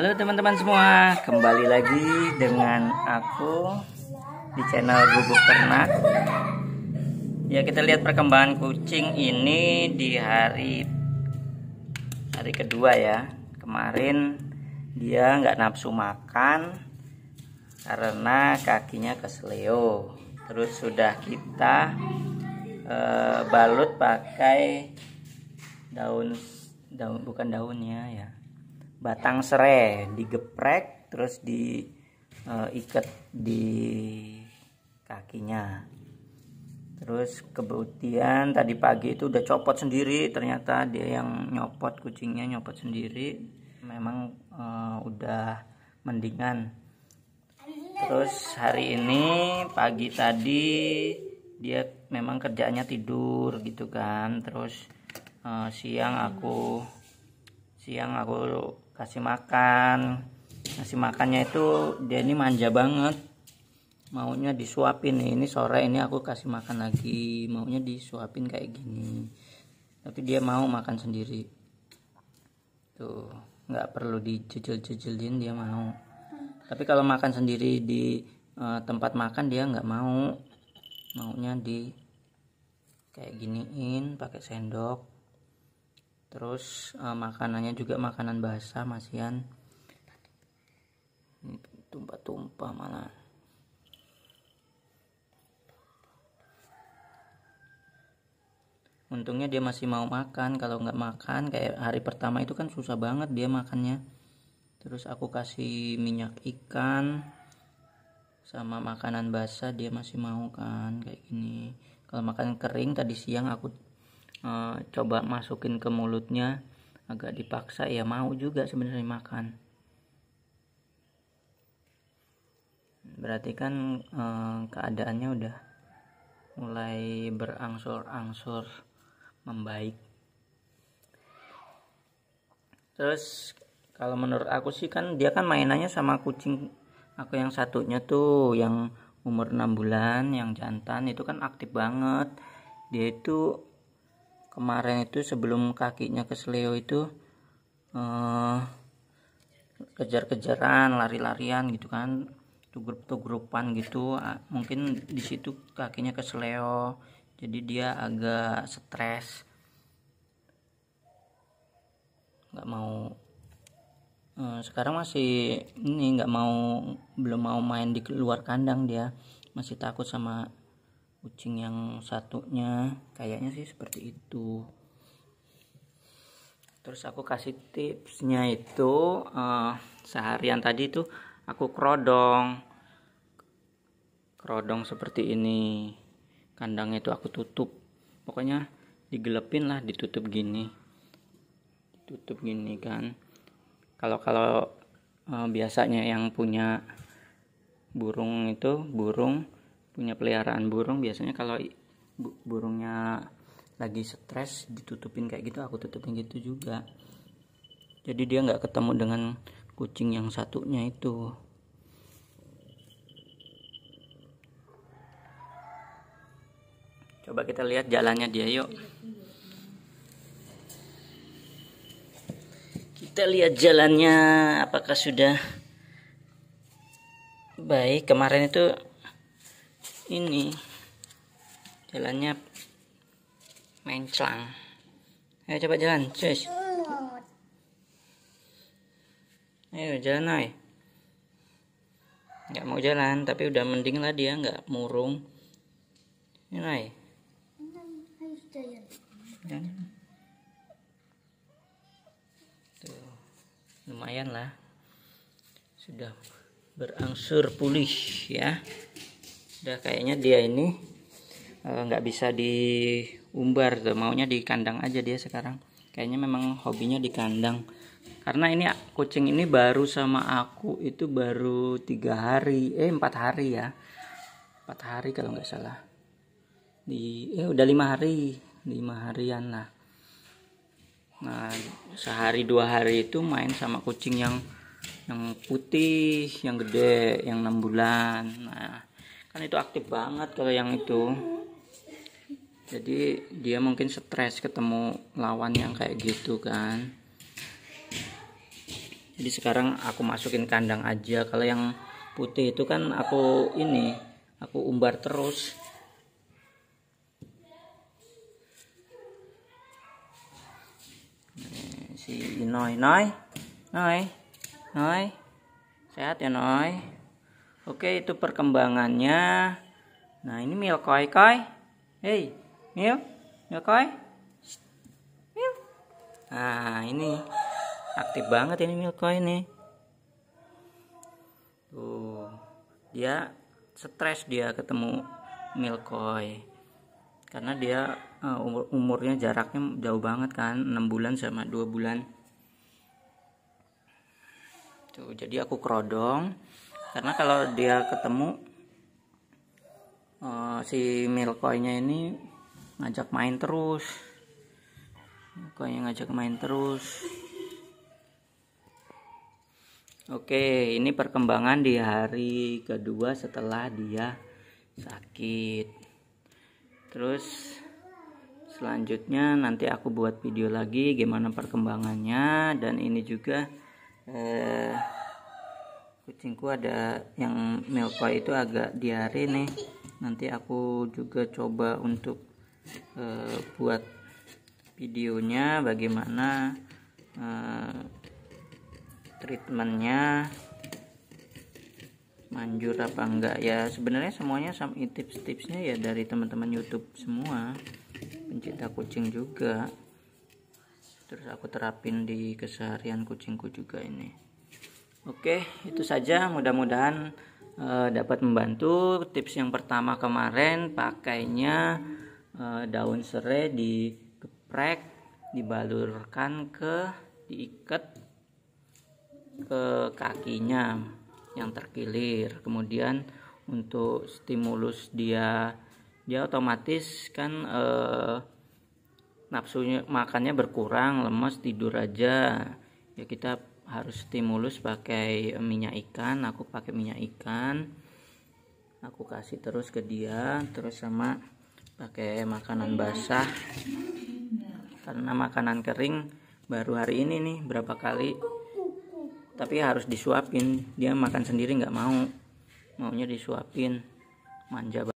Halo teman-teman semua, kembali lagi dengan aku di channel bubuk Ternak. Ya, kita lihat perkembangan kucing ini di hari hari kedua ya. Kemarin dia nggak nafsu makan karena kakinya kesleo. Terus sudah kita e, balut pakai daun daun bukan daunnya ya batang ya. serai digeprek terus diikat eh, di kakinya terus kebutian tadi pagi itu udah copot sendiri ternyata dia yang nyopot kucingnya nyopot sendiri memang uh, udah mendingan terus hari ini pagi tadi dia memang kerjanya tidur gitu kan terus uh, siang aku siang aku kasih makan kasih makannya itu dia ini manja banget maunya disuapin nih ini sore ini aku kasih makan lagi maunya disuapin kayak gini tapi dia mau makan sendiri tuh nggak perlu dicicil cecilin dia mau tapi kalau makan sendiri di uh, tempat makan dia nggak mau maunya di kayak giniin pakai sendok terus uh, makanannya juga makanan basah masian Ian. tumpah-tumpah malah untungnya dia masih mau makan kalau nggak makan kayak hari pertama itu kan susah banget dia makannya terus aku kasih minyak ikan sama makanan basah dia masih mau kan kayak gini kalau makan kering tadi siang aku uh, coba masukin ke mulutnya agak dipaksa ya mau juga sebenarnya makan berarti kan uh, keadaannya udah mulai berangsur-angsur membaik terus kalau menurut aku sih kan dia kan mainannya sama kucing aku yang satunya tuh yang umur 6 bulan yang jantan itu kan aktif banget dia itu kemarin itu sebelum kakinya ke seleo itu eh, kejar-kejaran lari-larian gitu kan grup-grupan gitu mungkin disitu kakinya ke seleo jadi dia agak stres nggak mau eh, sekarang masih ini nggak mau belum mau main di luar kandang dia masih takut sama kucing yang satunya kayaknya sih seperti itu terus aku kasih tipsnya itu uh, seharian tadi itu aku kerodong kerodong seperti ini kandangnya itu aku tutup pokoknya digelepin lah ditutup gini tutup gini kan kalau kalau uh, biasanya yang punya burung itu burung punya peliharaan burung biasanya kalau burungnya lagi stres ditutupin kayak gitu aku tutupin gitu juga jadi dia nggak ketemu dengan kucing yang satunya itu coba kita lihat jalannya dia yuk kita lihat jalannya apakah sudah baik kemarin itu ini jalannya menclang ayo coba jalan cus ayo jalan ay nggak mau jalan tapi udah mending lah dia nggak murung ini ay lumayan lah sudah berangsur pulih ya udah kayaknya dia ini eh, nggak uh, bisa diumbar tuh maunya di kandang aja dia sekarang kayaknya memang hobinya di kandang karena ini kucing ini baru sama aku itu baru tiga hari eh empat hari ya empat hari kalau nggak salah di eh udah lima hari lima harian lah nah sehari dua hari itu main sama kucing yang yang putih yang gede yang enam bulan nah kan itu aktif banget kalau yang itu jadi dia mungkin stres ketemu lawan yang kayak gitu kan jadi sekarang aku masukin kandang aja kalau yang putih itu kan aku ini aku umbar terus si Noi Noi Noi Noi sehat ya Noi Oke, itu perkembangannya. Nah, ini Mil Koi Koi. Hey, Mil, Mil Koi. Mil. Nah, ini aktif banget ini Mil Koi nih. Tuh, dia stres dia ketemu Mil Koi. Karena dia eh, umurnya jaraknya jauh banget kan, 6 bulan sama 2 bulan. Tuh, jadi aku kerodong karena kalau dia ketemu uh, si milkoy ini ngajak main terus Milkoy ngajak main terus Oke, ini perkembangan di hari kedua setelah dia sakit. Terus selanjutnya nanti aku buat video lagi gimana perkembangannya dan ini juga eh kucingku ada yang melpa itu agak diare nih nanti aku juga coba untuk e, buat videonya bagaimana e, treatmentnya manjur apa enggak ya sebenarnya semuanya sama tips-tipsnya ya dari teman-teman YouTube semua pencinta kucing juga terus aku terapin di keseharian kucingku juga ini Oke, itu saja. Mudah-mudahan e, dapat membantu. Tips yang pertama kemarin pakainya e, daun serai dikeprek, dibalurkan ke diikat ke kakinya yang terkilir. Kemudian untuk stimulus dia dia otomatis kan e, nafsunya makannya berkurang, lemas tidur aja. Ya kita harus stimulus pakai minyak ikan aku pakai minyak ikan aku kasih terus ke dia terus sama pakai makanan basah karena makanan kering baru hari ini nih berapa kali tapi harus disuapin dia makan sendiri nggak mau maunya disuapin manja banget.